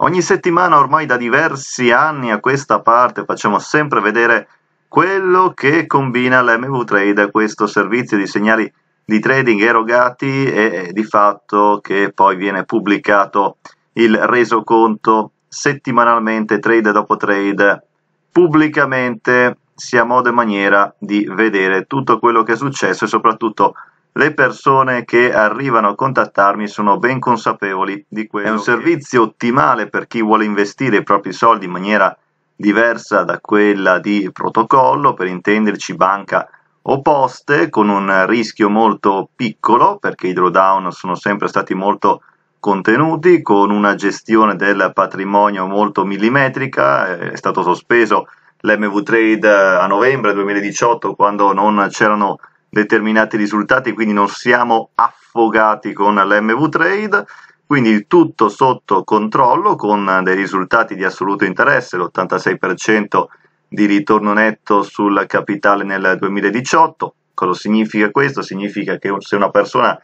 Ogni settimana ormai da diversi anni a questa parte facciamo sempre vedere quello che combina l'MV Trade questo servizio di segnali di trading erogati e di fatto che poi viene pubblicato il resoconto settimanalmente trade dopo trade pubblicamente sia modo e maniera di vedere tutto quello che è successo e soprattutto le persone che arrivano a contattarmi sono ben consapevoli di questo. È un servizio ottimale per chi vuole investire i propri soldi in maniera diversa da quella di protocollo, per intenderci banca o poste, con un rischio molto piccolo perché i drawdown sono sempre stati molto contenuti, con una gestione del patrimonio molto millimetrica, è stato sospeso l'MV Trade a novembre 2018 quando non c'erano determinati risultati, quindi non siamo affogati con l'MV Trade, quindi tutto sotto controllo con dei risultati di assoluto interesse, l'86% di ritorno netto sul capitale nel 2018. Cosa significa questo? Significa che se una persona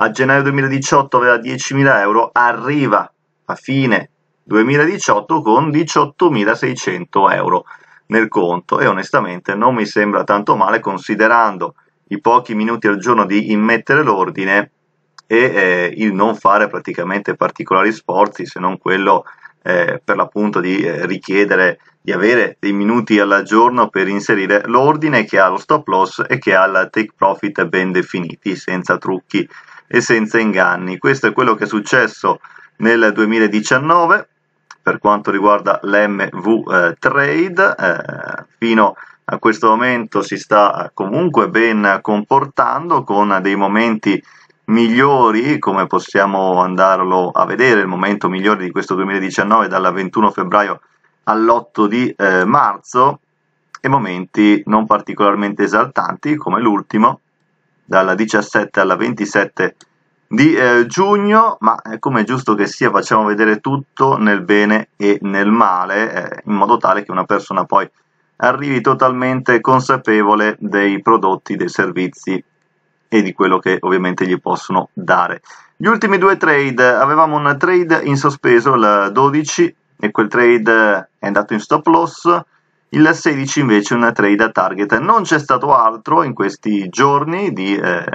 a gennaio 2018 aveva 10.000 euro, arriva a fine 2018 con 18.600 euro nel conto e onestamente non mi sembra tanto male considerando i pochi minuti al giorno di immettere l'ordine e eh, il non fare praticamente particolari sforzi se non quello eh, per l'appunto di eh, richiedere di avere dei minuti al giorno per inserire l'ordine che ha lo stop loss e che ha il take profit ben definiti senza trucchi e senza inganni questo è quello che è successo nel 2019 per quanto riguarda l'MV eh, Trade eh, fino a a questo momento si sta comunque ben comportando con dei momenti migliori, come possiamo andarlo a vedere, il momento migliore di questo 2019 dal 21 febbraio all'8 di eh, marzo e momenti non particolarmente esaltanti come l'ultimo dalla 17 alla 27 di eh, giugno, ma eh, come è giusto che sia facciamo vedere tutto nel bene e nel male eh, in modo tale che una persona poi arrivi totalmente consapevole dei prodotti, dei servizi e di quello che ovviamente gli possono dare. Gli ultimi due trade, avevamo un trade in sospeso, il 12, e quel trade è andato in stop loss, il 16 invece un trade a target. Non c'è stato altro in questi giorni di eh,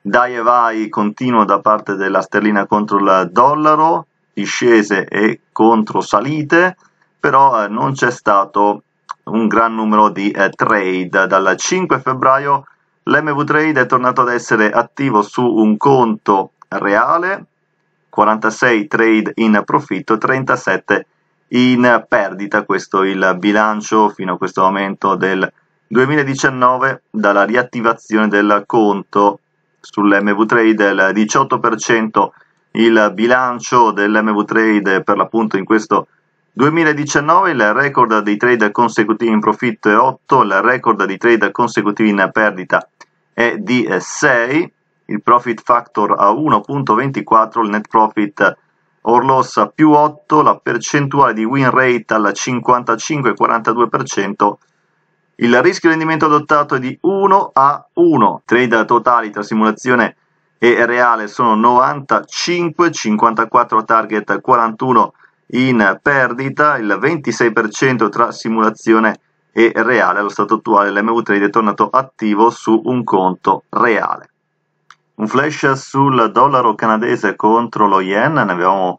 dai e vai continuo da parte della sterlina contro il dollaro, discese e contro salite, però eh, non c'è stato un gran numero di eh, trade. Dal 5 febbraio l'MV Trade è tornato ad essere attivo su un conto reale, 46 trade in profitto, 37 in perdita, questo è il bilancio fino a questo momento del 2019 dalla riattivazione del conto sull'MV Trade il 18% il bilancio dell'MV Trade per l'appunto in questo momento 2019 il record dei trade consecutivi in profitto è 8, il record di trade consecutivi in perdita è di 6, eh, il profit factor a 1.24, il net profit Orlos a più 8, la percentuale di win rate al 55-42%, il rischio rendimento adottato è di 1 a 1, trade totali tra simulazione e reale sono 95, 54 target, 41 in perdita il 26% tra simulazione e reale. Allo stato attuale l'MV3 è tornato attivo su un conto reale. Un flash sul dollaro canadese contro lo yen, ne abbiamo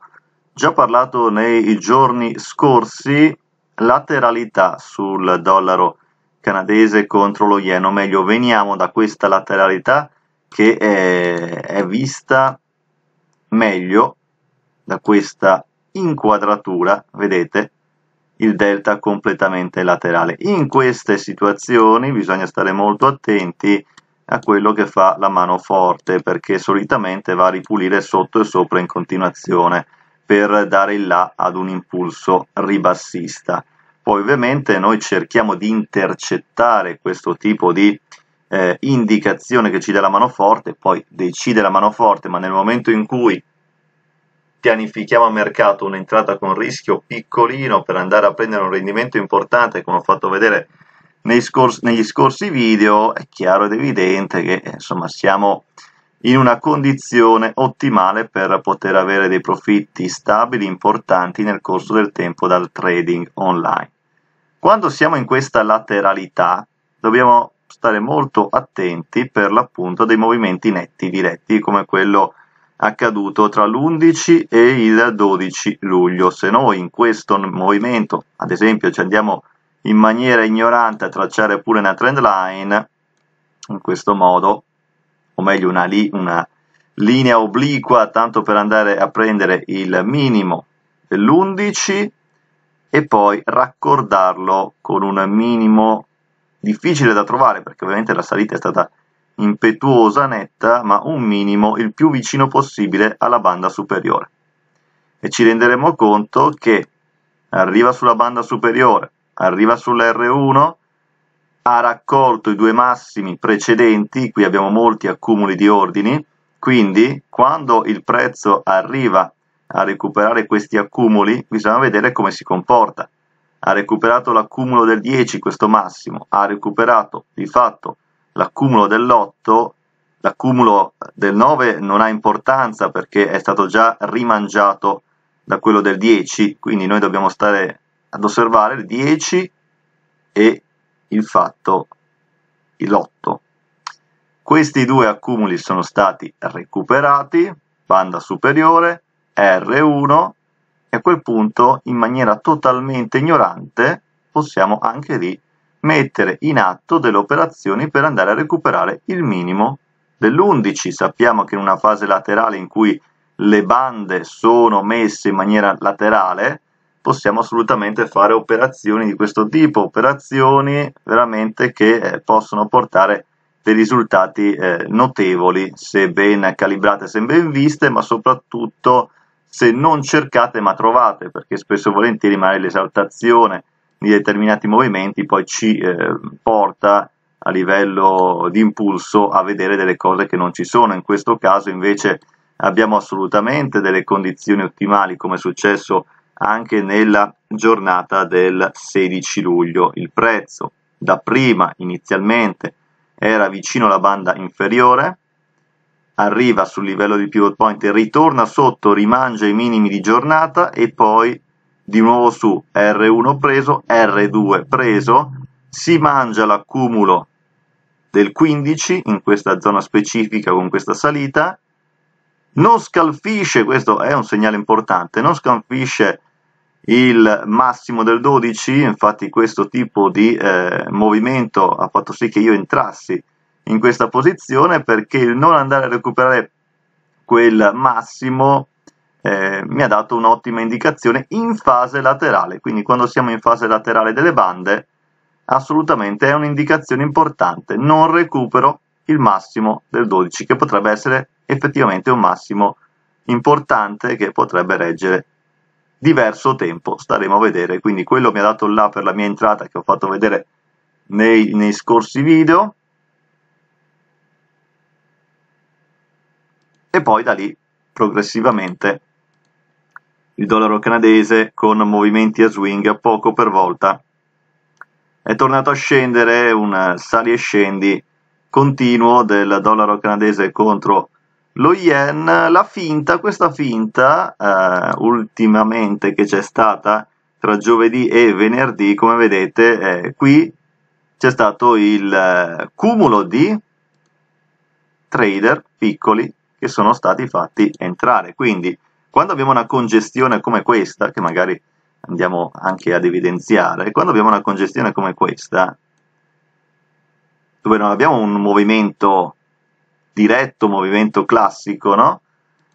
già parlato nei giorni scorsi, lateralità sul dollaro canadese contro lo yen, o meglio veniamo da questa lateralità che è, è vista meglio da questa inquadratura, vedete? Il delta completamente laterale. In queste situazioni bisogna stare molto attenti a quello che fa la mano forte perché solitamente va a ripulire sotto e sopra in continuazione per dare il là ad un impulso ribassista. Poi ovviamente noi cerchiamo di intercettare questo tipo di eh, indicazione che ci dà la mano forte, poi decide la mano forte, ma nel momento in cui pianifichiamo a mercato un'entrata con rischio piccolino per andare a prendere un rendimento importante, come ho fatto vedere scors- negli scorsi video, è chiaro ed evidente che eh, insomma siamo in una condizione ottimale per poter avere dei profitti stabili importanti nel corso del tempo dal trading online. Quando siamo in questa lateralità dobbiamo stare molto attenti per l'appunto dei movimenti netti diretti come quello accaduto tra l'11 e il 12 luglio. Se noi in questo movimento, ad esempio, ci andiamo in maniera ignorante a tracciare pure una trend line, in questo modo, o meglio una, li, una linea obliqua, tanto per andare a prendere il minimo dell'11 e poi raccordarlo con un minimo difficile da trovare, perché ovviamente la salita è stata impetuosa netta ma un minimo il più vicino possibile alla banda superiore e ci renderemo conto che arriva sulla banda superiore arriva sull'R1 ha raccolto i due massimi precedenti qui abbiamo molti accumuli di ordini quindi quando il prezzo arriva a recuperare questi accumuli bisogna vedere come si comporta ha recuperato l'accumulo del 10 questo massimo ha recuperato di fatto l'accumulo dell'8 l'accumulo del 9 non ha importanza perché è stato già rimangiato da quello del 10 quindi noi dobbiamo stare ad osservare il 10 e il fatto l'8 questi due accumuli sono stati recuperati banda superiore R1 e a quel punto in maniera totalmente ignorante possiamo anche lì mettere in atto delle operazioni per andare a recuperare il minimo dell'11. Sappiamo che in una fase laterale in cui le bande sono messe in maniera laterale, possiamo assolutamente fare operazioni di questo tipo, operazioni veramente che eh, possono portare dei risultati eh, notevoli se ben calibrate, se ben viste, ma soprattutto se non cercate ma trovate, perché spesso e volentieri magari l'esaltazione di determinati movimenti poi ci eh, porta a livello di impulso a vedere delle cose che non ci sono. In questo caso invece abbiamo assolutamente delle condizioni ottimali come è successo anche nella giornata del 16 luglio. Il prezzo da prima inizialmente era vicino alla banda inferiore, arriva sul livello di pivot point, ritorna sotto, rimangia i minimi di giornata e poi di nuovo su R1 preso, R2 preso, si mangia l'accumulo del 15 in questa zona specifica con questa salita, non scalfisce, questo è un segnale importante, non scalfisce il massimo del 12, infatti questo tipo di eh, movimento ha fatto sì che io entrassi in questa posizione perché il non andare a recuperare quel massimo eh, mi ha dato un'ottima indicazione in fase laterale, quindi quando siamo in fase laterale delle bande assolutamente è un'indicazione importante, non recupero il massimo del 12 che potrebbe essere effettivamente un massimo importante che potrebbe reggere diverso tempo, staremo a vedere, quindi quello mi ha dato là per la mia entrata che ho fatto vedere nei, nei scorsi video e poi da lì progressivamente il dollaro canadese con movimenti a swing poco per volta. È tornato a scendere un sali e scendi continuo del dollaro canadese contro lo yen, la finta, questa finta eh, ultimamente che c'è stata tra giovedì e venerdì, come vedete eh, qui c'è stato il eh, cumulo di trader piccoli che sono stati fatti entrare, quindi quando abbiamo una congestione come questa, che magari andiamo anche ad evidenziare, quando abbiamo una congestione come questa, dove non abbiamo un movimento diretto, movimento classico, no?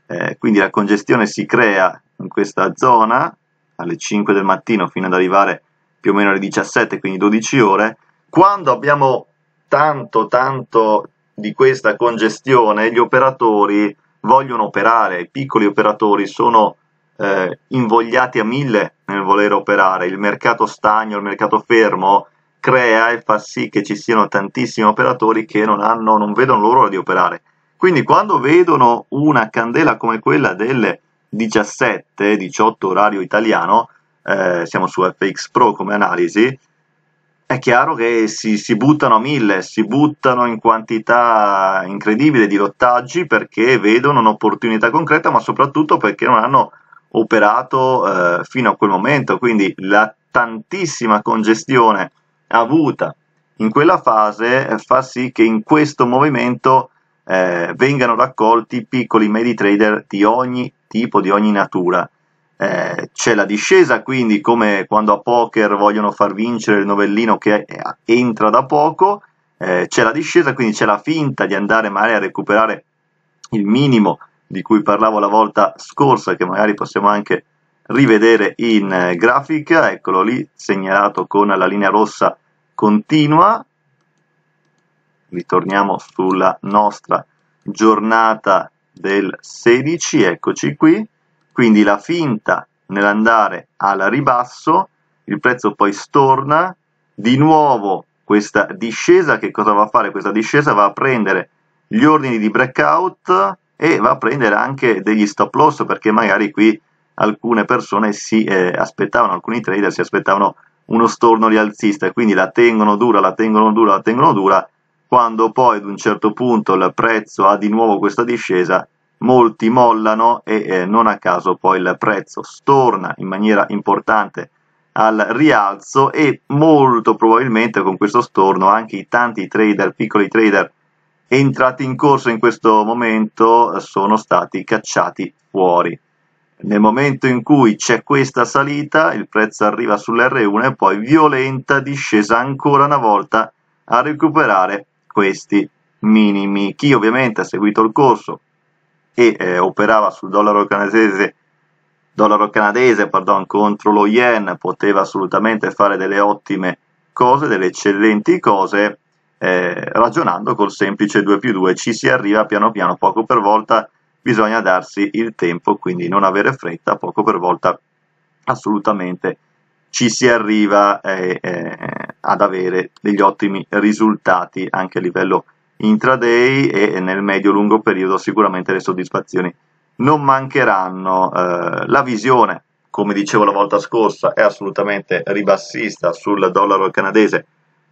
eh, quindi la congestione si crea in questa zona alle 5 del mattino fino ad arrivare più o meno alle 17, quindi 12 ore. Quando abbiamo tanto, tanto di questa congestione, gli operatori vogliono operare, i piccoli operatori sono eh, invogliati a mille nel voler operare, il mercato stagno, il mercato fermo crea e fa sì che ci siano tantissimi operatori che non, hanno, non vedono l'ora di operare. Quindi quando vedono una candela come quella del 17-18 orario italiano, eh, siamo su FX Pro come analisi, è chiaro che si, si, buttano a mille, si buttano in quantità incredibile di lottaggi perché vedono un'opportunità concreta, ma soprattutto perché non hanno operato eh, fino a quel momento. Quindi la tantissima congestione avuta in quella fase eh, fa sì che in questo movimento eh, vengano raccolti piccoli medi trader di ogni tipo, di ogni natura eh, c'è la discesa, quindi come quando a poker vogliono far vincere il novellino che eh, entra da poco, eh, c'è la discesa, quindi c'è la finta di andare magari a recuperare il minimo di cui parlavo la volta scorsa, che magari possiamo anche rivedere in eh, grafica, eccolo lì segnalato con la linea rossa continua, ritorniamo sulla nostra giornata del 16, eccoci qui, quindi la finta nell'andare al ribasso, il prezzo poi storna, di nuovo questa discesa, che cosa va a fare? Questa discesa va a prendere gli ordini di breakout e va a prendere anche degli stop loss perché magari qui alcune persone si eh, aspettavano, alcuni trader si aspettavano uno storno rialzista e quindi la tengono dura, la tengono dura, la tengono dura, quando poi ad un certo punto il prezzo ha di nuovo questa discesa molti mollano e eh, non a caso poi il prezzo storna in maniera importante al rialzo e molto probabilmente con questo storno anche i tanti trader, piccoli trader entrati in corso in questo momento sono stati cacciati fuori. Nel momento in cui c'è questa salita, il prezzo arriva sull'R1 e poi violenta discesa ancora una volta a recuperare questi minimi. Chi ovviamente ha seguito il corso che eh, operava sul dollaro canadese, dollaro canadese pardon, contro lo yen, poteva assolutamente fare delle ottime cose, delle eccellenti cose, eh, ragionando col semplice 2 più 2 ci si arriva piano piano, poco per volta, bisogna darsi il tempo, quindi non avere fretta, poco per volta assolutamente ci si arriva eh, eh, ad avere degli ottimi risultati anche a livello intraday e nel medio-lungo periodo sicuramente le soddisfazioni non mancheranno. Eh, la visione, come dicevo la volta scorsa, è assolutamente ribassista sul dollaro canadese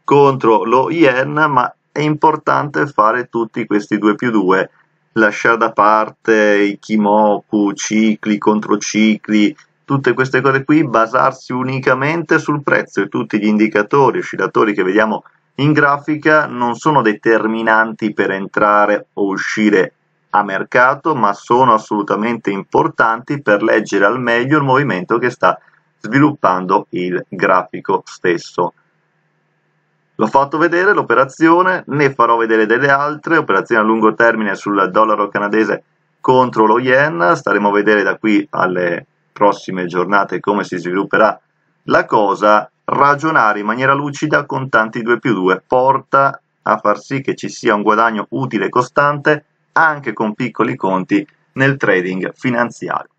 contro lo yen, ma è importante fare tutti questi 2 più 2, lasciare da parte i kimoku, cicli, controcicli, tutte queste cose qui, basarsi unicamente sul prezzo e tutti gli indicatori oscillatori che vediamo in grafica non sono determinanti per entrare o uscire a mercato, ma sono assolutamente importanti per leggere al meglio il movimento che sta sviluppando il grafico stesso. L'ho fatto vedere l'operazione, ne farò vedere delle altre, operazioni a lungo termine sul dollaro canadese contro lo yen, staremo a vedere da qui alle prossime giornate come si svilupperà la cosa ragionare in maniera lucida con tanti 2 più 2 porta a far sì che ci sia un guadagno utile e costante anche con piccoli conti nel trading finanziario.